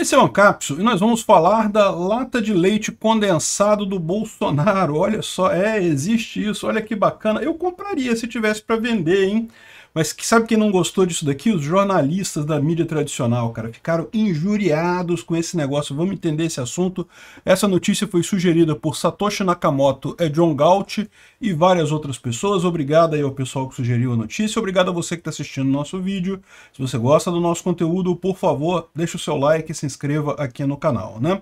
Esse é o Ancapsu e nós vamos falar da lata de leite condensado do Bolsonaro. Olha só, é, existe isso, olha que bacana. Eu compraria se tivesse para vender, hein? Mas que, sabe quem não gostou disso daqui? Os jornalistas da mídia tradicional, cara. Ficaram injuriados com esse negócio. Vamos entender esse assunto. Essa notícia foi sugerida por Satoshi Nakamoto, é John Galt e várias outras pessoas. Obrigado aí ao pessoal que sugeriu a notícia. Obrigado a você que está assistindo o nosso vídeo. Se você gosta do nosso conteúdo, por favor, deixa o seu like e se inscreva aqui no canal, né?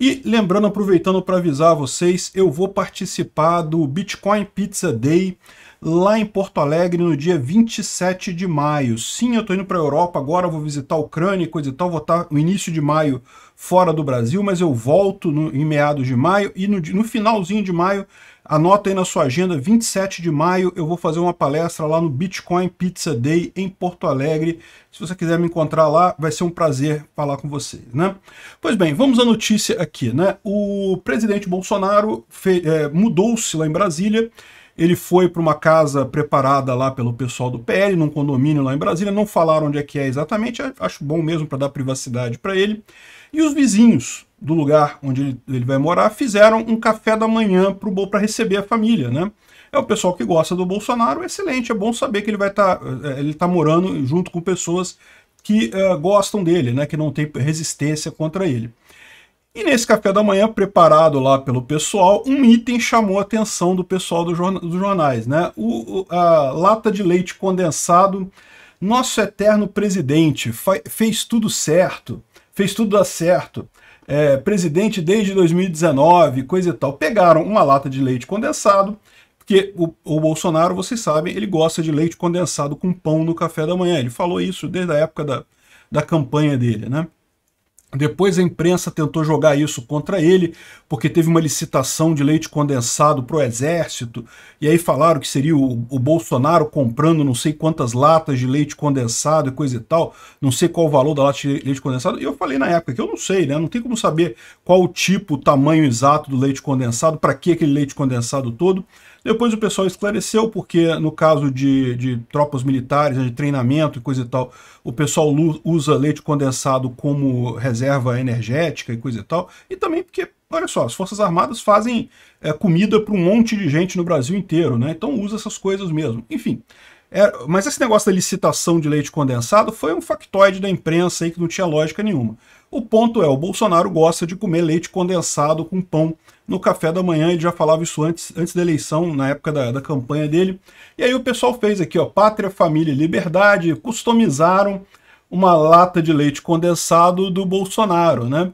E lembrando, aproveitando para avisar vocês, eu vou participar do Bitcoin Pizza Day lá em Porto Alegre no dia 27 de maio. Sim, eu estou indo para a Europa agora, vou visitar a Ucrânia e coisa e tal, vou estar tá no início de maio fora do Brasil, mas eu volto no, em meados de maio e no, no finalzinho de maio, anota aí na sua agenda, 27 de maio, eu vou fazer uma palestra lá no Bitcoin Pizza Day em Porto Alegre. Se você quiser me encontrar lá, vai ser um prazer falar com você né? Pois bem, vamos à notícia aqui, né? O presidente Bolsonaro é, mudou-se lá em Brasília ele foi para uma casa preparada lá pelo pessoal do PL, num condomínio lá em Brasília. Não falaram onde é que é exatamente, acho bom mesmo para dar privacidade para ele. E os vizinhos do lugar onde ele, vai morar fizeram um café da manhã para receber a família, né? É o pessoal que gosta do Bolsonaro, excelente, é bom saber que ele vai estar tá, é, é, ele tá morando junto com pessoas que uh, gostam dele, né, que não tem resistência contra ele. E nesse café da manhã, preparado lá pelo pessoal, um item chamou a atenção do pessoal dos jornais, né? O, a lata de leite condensado, nosso eterno presidente fez tudo certo, fez tudo dar certo, é, presidente desde 2019, coisa e tal. Pegaram uma lata de leite condensado, porque o, o Bolsonaro, vocês sabem, ele gosta de leite condensado com pão no café da manhã. Ele falou isso desde a época da, da campanha dele, né? Depois a imprensa tentou jogar isso contra ele, porque teve uma licitação de leite condensado para o exército, e aí falaram que seria o, o, Bolsonaro comprando não sei quantas latas de leite condensado e coisa e tal, não sei qual o valor da lata de leite condensado. E eu falei na época que eu não sei, né? Não tem como saber qual o tipo, o tamanho exato do leite condensado, para que aquele leite condensado todo. Depois o pessoal esclareceu, porque no caso de, de tropas militares, né, de treinamento e coisa e tal, o pessoal usa leite condensado como reserva energética e coisa e tal. E também porque, olha só, as Forças Armadas fazem é, comida para um monte de gente no Brasil inteiro, né? Então usa essas coisas mesmo. Enfim, é, mas esse negócio da licitação de leite condensado foi um factoide da imprensa aí que não tinha lógica nenhuma. O ponto é, o Bolsonaro gosta de comer leite condensado com pão no café da manhã, ele já falava isso antes, antes da eleição, na época da, da campanha dele. E aí o pessoal fez aqui, ó, Pátria, Família e Liberdade, customizaram uma lata de leite condensado do Bolsonaro, né?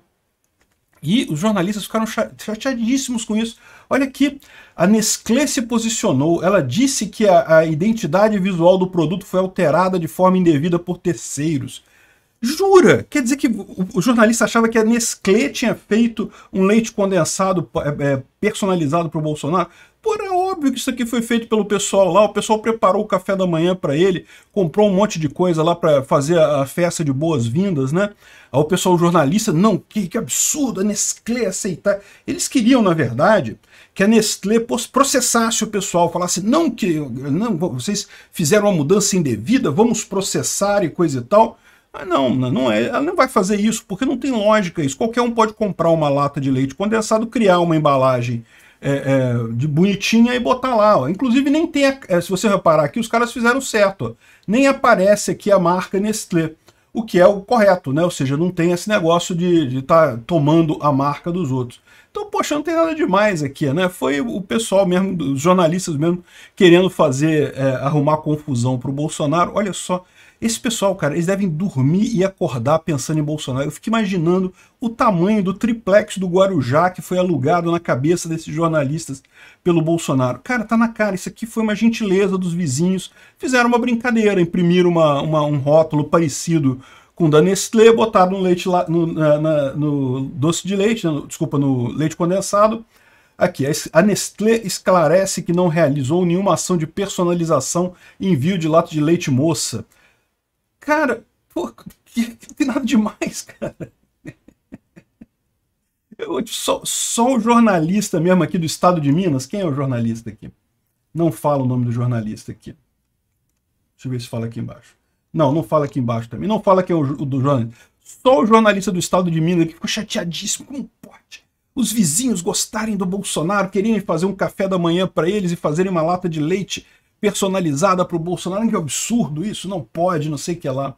E os jornalistas ficaram chateadíssimos com isso. Olha aqui, a Nestlé se posicionou. Ela disse que a, a identidade visual do produto foi alterada de forma indevida por terceiros. Jura? Quer dizer que o jornalista achava que a Nestlé tinha feito um leite condensado é, é, personalizado para o Bolsonaro? Pô, é óbvio que isso aqui foi feito pelo pessoal lá. O pessoal preparou o café da manhã para ele, comprou um monte de coisa lá para fazer a festa de boas-vindas, né? Aí o pessoal o jornalista, não, que, que absurdo, a Nestlé aceitar. Eles queriam, na verdade, que a Nestlé processasse o pessoal, falasse, não que não, vocês fizeram uma mudança indevida, vamos processar e coisa e tal. Ah, não, não é, ela não vai fazer isso, porque não tem lógica isso. Qualquer um pode comprar uma lata de leite condensado, é criar uma embalagem é, é, de bonitinha e botar lá. Ó. Inclusive, nem tem, a, é, se você reparar aqui, os caras fizeram certo. Ó. Nem aparece aqui a marca Nestlé o que é o correto, né? Ou seja, não tem esse negócio de estar tá tomando a marca dos outros. Então, poxa, não tem nada demais aqui, né? Foi o pessoal mesmo, os jornalistas mesmo, querendo fazer, é, arrumar confusão para o Bolsonaro. Olha só, esse pessoal, cara, eles devem dormir e acordar pensando em Bolsonaro. Eu fico imaginando o tamanho do triplex do Guarujá que foi alugado na cabeça desses jornalistas pelo Bolsonaro. Cara, tá na cara, isso aqui foi uma gentileza dos vizinhos. Fizeram uma brincadeira, imprimiram uma, uma, um rótulo parecido com o da Nestlé, botaram no leite no, na, no doce de leite, né, no, desculpa, no leite condensado. Aqui, a Nestlé esclarece que não realizou nenhuma ação de personalização e envio de lato de leite moça. Cara, pô, que, que não tem nada demais, cara. Eu, tipo, só, só o jornalista mesmo aqui do estado de Minas. Quem é o jornalista aqui? Não fala o nome do jornalista aqui. Deixa eu ver se fala aqui embaixo. Não, não fala aqui embaixo também. Não fala que é o, o do jornalista. Só o jornalista do estado de Minas que ficou chateadíssimo. Como pode? Os vizinhos gostarem do Bolsonaro, queriam fazer um café da manhã para eles e fazerem uma lata de leite personalizada para o Bolsonaro. Que absurdo isso, não pode, não sei o que lá.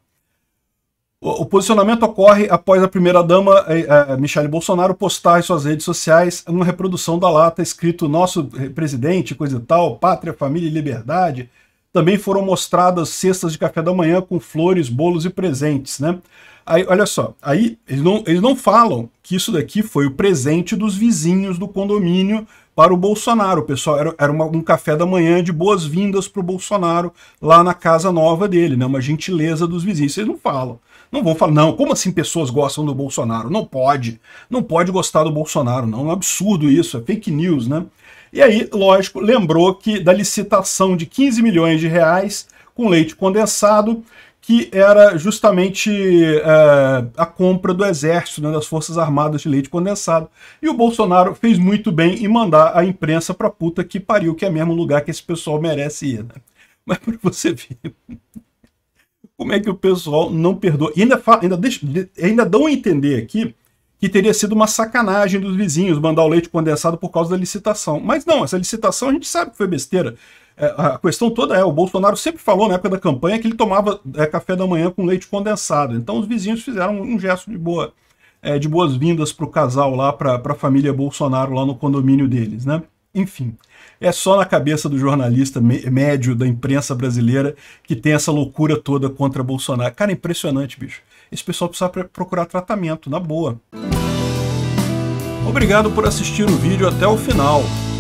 O, o posicionamento ocorre após a primeira-dama, eh, eh, Michele Bolsonaro, postar em suas redes sociais uma reprodução da lata escrito Nosso Presidente, coisa e tal, Pátria, Família e Liberdade. Também foram mostradas cestas de café da manhã com flores, bolos e presentes, né? Aí, olha só, aí eles não, eles não falam que isso daqui foi o presente dos vizinhos do condomínio para o Bolsonaro, pessoal. Era, era uma, um café da manhã de boas-vindas para o Bolsonaro lá na casa nova dele, né? Uma gentileza dos vizinhos. Vocês não falam. Não vão falar, não, como assim pessoas gostam do Bolsonaro? Não pode. Não pode gostar do Bolsonaro, não. É um absurdo isso, é fake news, né? E aí, lógico, lembrou que da licitação de 15 milhões de reais com leite condensado, que era justamente é, a compra do Exército, né, das Forças Armadas de leite condensado. E o Bolsonaro fez muito bem em mandar a imprensa pra puta que pariu, que é mesmo lugar que esse pessoal merece ir. Né? Mas para você ver como é que o pessoal não perdoa. E ainda, fala, ainda, deixa, ainda dão a entender aqui que teria sido uma sacanagem dos vizinhos mandar o leite condensado por causa da licitação. Mas não, essa licitação a gente sabe que foi besteira. É, a questão toda é, o Bolsonaro sempre falou na época da campanha que ele tomava é, café da manhã com leite condensado. Então os vizinhos fizeram um gesto de boa, é, de boas-vindas para o casal lá, para a família Bolsonaro lá no condomínio deles, né? Enfim, é só na cabeça do jornalista médio da imprensa brasileira que tem essa loucura toda contra Bolsonaro. Cara, impressionante, bicho. Esse pessoal precisa procurar tratamento, na boa. Obrigado por assistir o vídeo até o final.